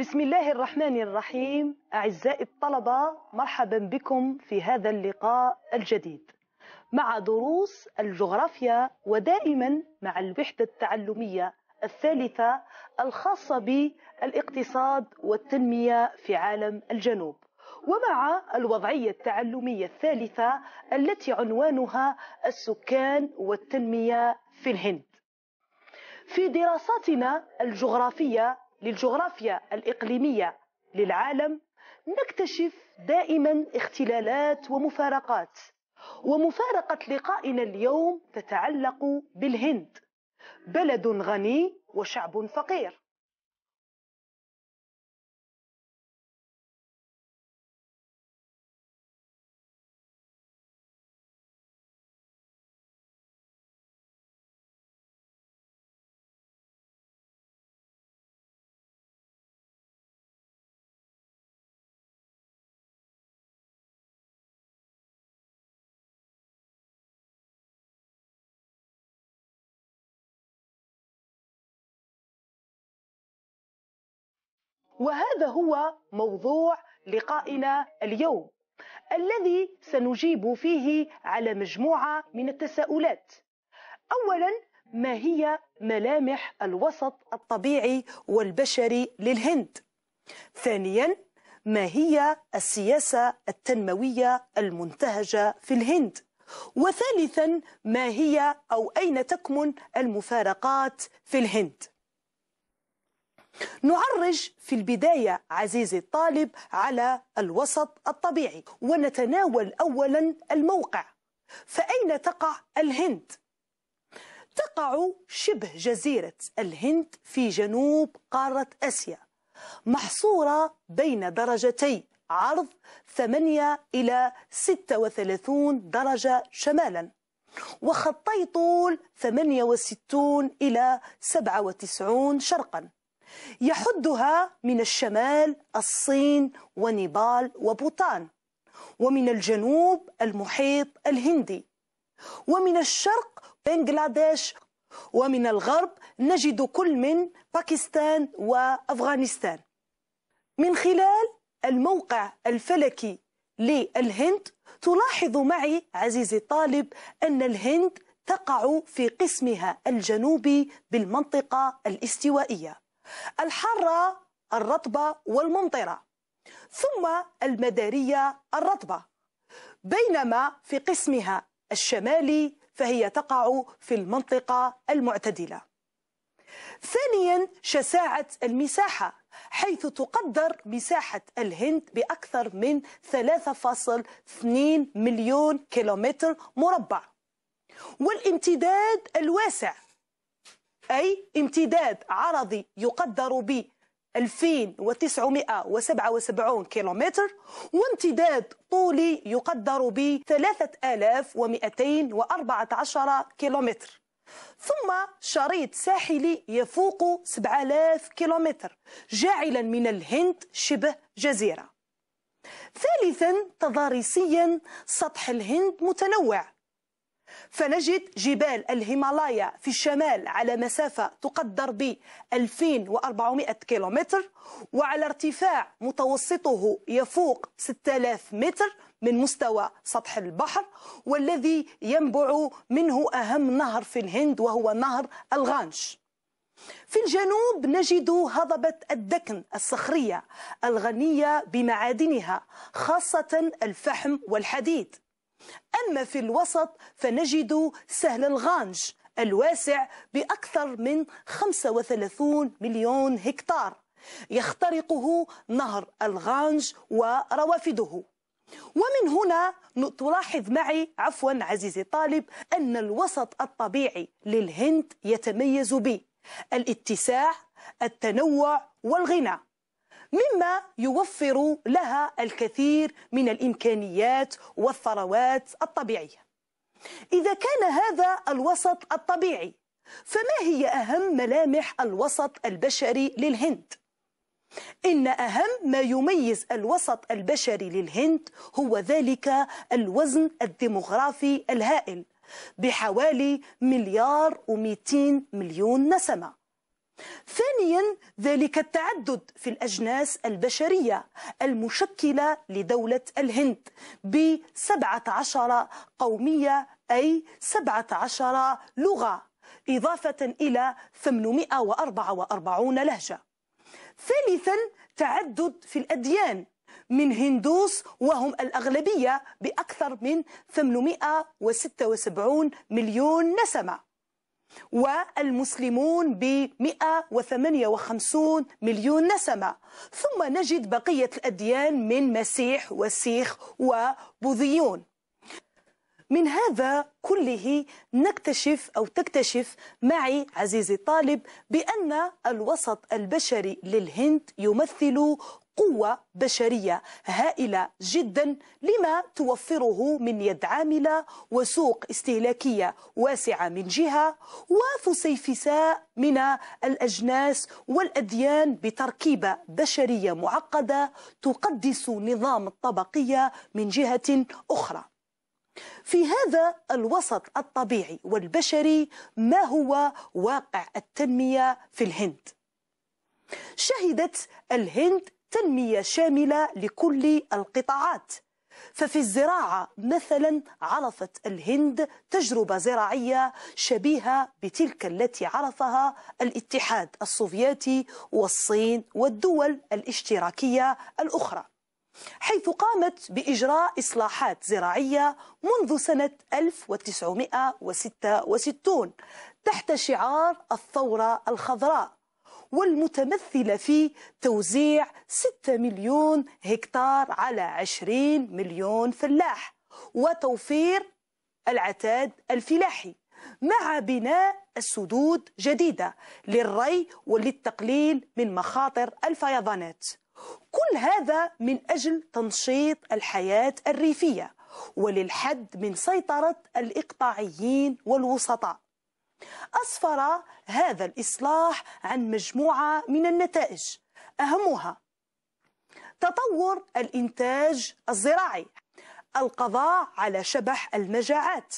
بسم الله الرحمن الرحيم أعزائي الطلبة مرحبا بكم في هذا اللقاء الجديد مع دروس الجغرافيا ودائما مع الوحدة التعلمية الثالثة الخاصة بالاقتصاد والتنمية في عالم الجنوب ومع الوضعية التعلمية الثالثة التي عنوانها السكان والتنمية في الهند في دراساتنا الجغرافية للجغرافيا الإقليمية للعالم نكتشف دائما اختلالات ومفارقات ومفارقة لقائنا اليوم تتعلق بالهند بلد غني وشعب فقير وهذا هو موضوع لقائنا اليوم الذي سنجيب فيه على مجموعه من التساؤلات اولا ما هي ملامح الوسط الطبيعي والبشري للهند ثانيا ما هي السياسه التنمويه المنتهجه في الهند وثالثا ما هي او اين تكمن المفارقات في الهند نعرج في البداية عزيزي الطالب على الوسط الطبيعي ونتناول أولا الموقع فأين تقع الهند؟ تقع شبه جزيرة الهند في جنوب قارة آسيا محصورة بين درجتي عرض 8 إلى 36 درجة شمالا وخطي طول 68 إلى 97 شرقا يحدها من الشمال الصين ونيبال وبوتان ومن الجنوب المحيط الهندي ومن الشرق بنغلاديش ومن الغرب نجد كل من باكستان وافغانستان من خلال الموقع الفلكي للهند تلاحظ معي عزيزي الطالب ان الهند تقع في قسمها الجنوبي بالمنطقه الاستوائيه الحارة الرطبة والممطرة ثم المدارية الرطبة بينما في قسمها الشمالي فهي تقع في المنطقة المعتدلة ثانيا شساعة المساحة حيث تقدر مساحة الهند بأكثر من 3.2 مليون كيلومتر مربع والامتداد الواسع أي امتداد عرضي يقدر ب 2977 كيلومتر وامتداد طولي يقدر ب 3214 كيلومتر ثم شريط ساحلي يفوق 7000 كيلومتر جاعلا من الهند شبه جزيرة ثالثا تضاريسيا سطح الهند متنوع فنجد جبال الهيمالايا في الشمال على مسافة تقدر ب 2400 كيلومتر وعلى ارتفاع متوسطه يفوق 6000 متر من مستوى سطح البحر والذي ينبع منه أهم نهر في الهند وهو نهر الغانش في الجنوب نجد هضبة الدكن الصخرية الغنية بمعادنها خاصة الفحم والحديد أما في الوسط فنجد سهل الغانج الواسع بأكثر من 35 مليون هكتار يخترقه نهر الغانج وروافده ومن هنا تلاحظ معي عفوا عزيزي طالب أن الوسط الطبيعي للهند يتميز به الاتساع التنوع والغنى مما يوفر لها الكثير من الإمكانيات والثروات الطبيعية إذا كان هذا الوسط الطبيعي فما هي أهم ملامح الوسط البشري للهند؟ إن أهم ما يميز الوسط البشري للهند هو ذلك الوزن الديموغرافي الهائل بحوالي مليار و200 مليون نسمة ثانيا ذلك التعدد في الأجناس البشرية المشكلة لدولة الهند بسبعة عشر قومية أي سبعة عشر لغة إضافة إلى 844 لهجة ثالثا تعدد في الأديان من هندوس وهم الأغلبية بأكثر من 876 مليون نسمة والمسلمون ب 158 مليون نسمة ثم نجد بقية الأديان من مسيح وسيخ وبوذيون من هذا كله نكتشف أو تكتشف معي عزيزي الطالب بأن الوسط البشري للهند يمثل قوة بشرية هائلة جدا لما توفره من يد عاملة وسوق استهلاكية واسعة من جهة وفسيفساء من الأجناس والأديان بتركيبة بشرية معقدة تقدس نظام الطبقية من جهة أخرى في هذا الوسط الطبيعي والبشري ما هو واقع التنمية في الهند؟ شهدت الهند تنمية شاملة لكل القطاعات ففي الزراعة مثلا عرفت الهند تجربة زراعية شبيهة بتلك التي عرفها الاتحاد السوفيتي والصين والدول الاشتراكية الأخرى حيث قامت بإجراء إصلاحات زراعية منذ سنة 1966 تحت شعار الثورة الخضراء والمتمثلة في توزيع 6 مليون هكتار على 20 مليون فلاح وتوفير العتاد الفلاحي مع بناء السدود جديدة للري وللتقليل من مخاطر الفيضانات كل هذا من أجل تنشيط الحياة الريفية وللحد من سيطرة الإقطاعيين والوسطاء أسفر هذا الإصلاح عن مجموعة من النتائج أهمها تطور الإنتاج الزراعي القضاء على شبح المجاعات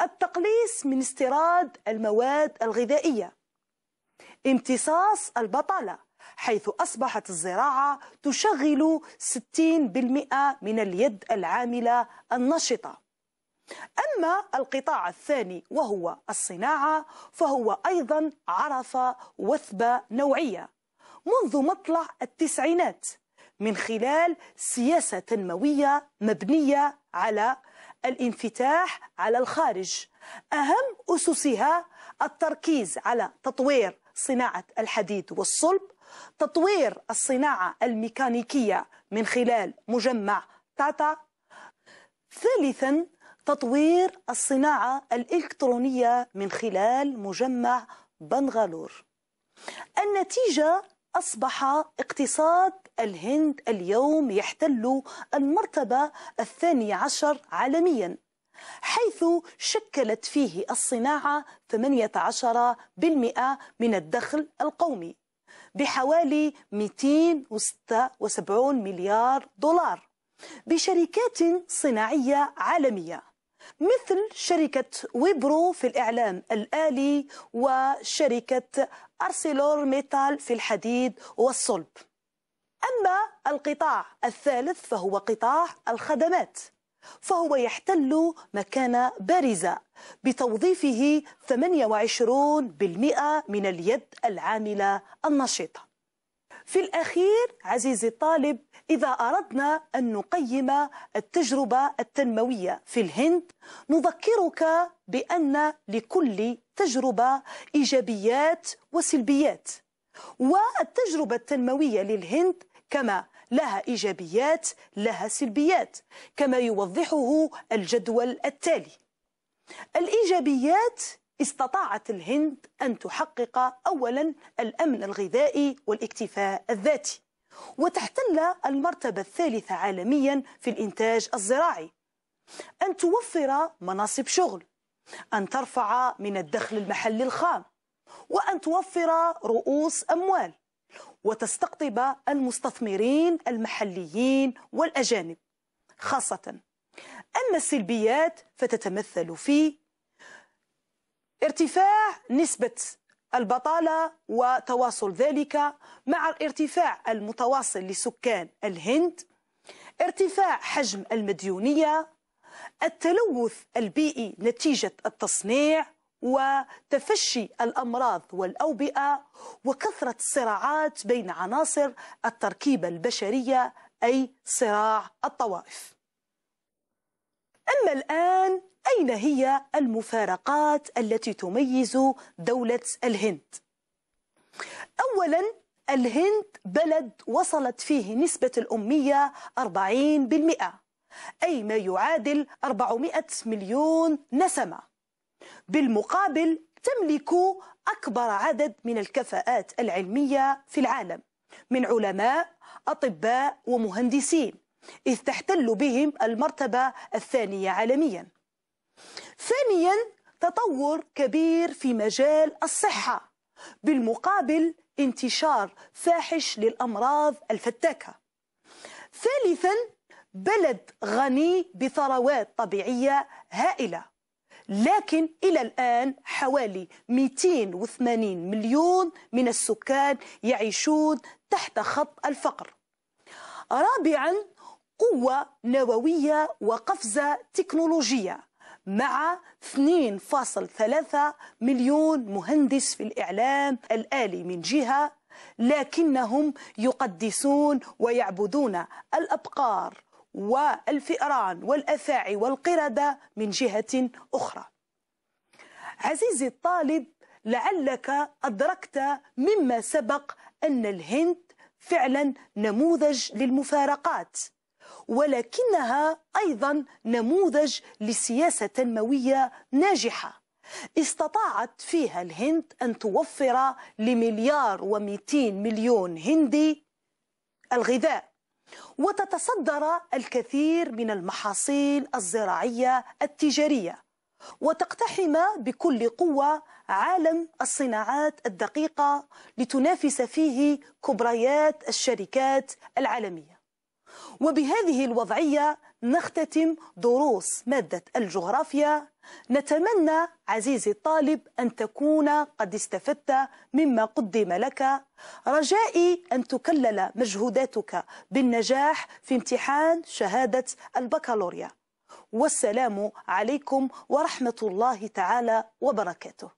التقليص من استيراد المواد الغذائية امتصاص البطالة حيث أصبحت الزراعة تشغل 60% من اليد العاملة النشطة أما القطاع الثاني وهو الصناعة فهو أيضا عرف وثبة نوعية منذ مطلع التسعينات من خلال سياسة تنموية مبنية على الانفتاح على الخارج أهم أسسها التركيز على تطوير صناعة الحديد والصلب تطوير الصناعة الميكانيكية من خلال مجمع تاتا ثالثا تطوير الصناعة الإلكترونية من خلال مجمع بنغالور النتيجة أصبح اقتصاد الهند اليوم يحتل المرتبة الثانية عشر عالميا حيث شكلت فيه الصناعة 18% من الدخل القومي بحوالي 276 مليار دولار بشركات صناعية عالمية مثل شركة ويبرو في الإعلام الآلي وشركة أرسلور ميتال في الحديد والصلب أما القطاع الثالث فهو قطاع الخدمات فهو يحتل مكانة بارزة بتوظيفه 28% من اليد العاملة النشطة في الأخير عزيزي الطالب إذا أردنا أن نقيم التجربة التنموية في الهند نذكرك بأن لكل تجربة إيجابيات وسلبيات والتجربة التنموية للهند كما لها إيجابيات لها سلبيات كما يوضحه الجدول التالي الإيجابيات استطاعت الهند أن تحقق أولا الأمن الغذائي والاكتفاء الذاتي وتحتل المرتبة الثالثة عالميا في الإنتاج الزراعي أن توفر مناصب شغل أن ترفع من الدخل المحلي الخام وأن توفر رؤوس أموال وتستقطب المستثمرين المحليين والأجانب خاصة أما السلبيات فتتمثل في ارتفاع نسبة البطالة وتواصل ذلك مع الارتفاع المتواصل لسكان الهند ارتفاع حجم المديونية التلوث البيئي نتيجة التصنيع وتفشي الأمراض والأوبئة وكثرة الصراعات بين عناصر التركيبة البشرية أي صراع الطوائف أما الآن أين هي المفارقات التي تميز دولة الهند؟ أولا الهند بلد وصلت فيه نسبة الأمية 40% أي ما يعادل 400 مليون نسمة بالمقابل تملك أكبر عدد من الكفاءات العلمية في العالم من علماء أطباء ومهندسين إذ تحتل بهم المرتبة الثانية عالمياً ثانيا تطور كبير في مجال الصحة بالمقابل انتشار فاحش للأمراض الفتاكة ثالثا بلد غني بثروات طبيعية هائلة لكن إلى الآن حوالي 280 مليون من السكان يعيشون تحت خط الفقر رابعا قوة نووية وقفزة تكنولوجية مع 2.3 مليون مهندس في الإعلام الآلي من جهة لكنهم يقدسون ويعبدون الأبقار والفئران والأفاعي والقردة من جهة أخرى عزيزي الطالب لعلك أدركت مما سبق أن الهند فعلا نموذج للمفارقات ولكنها أيضا نموذج لسياسة تنموية ناجحة استطاعت فيها الهند أن توفر لمليار ومئتين مليون هندي الغذاء وتتصدر الكثير من المحاصيل الزراعية التجارية وتقتحم بكل قوة عالم الصناعات الدقيقة لتنافس فيه كبريات الشركات العالمية وبهذه الوضعية نختتم دروس مادة الجغرافيا نتمنى عزيزي الطالب أن تكون قد استفدت مما قدم لك رجائي أن تكلل مجهوداتك بالنجاح في امتحان شهادة البكالوريا والسلام عليكم ورحمة الله تعالى وبركاته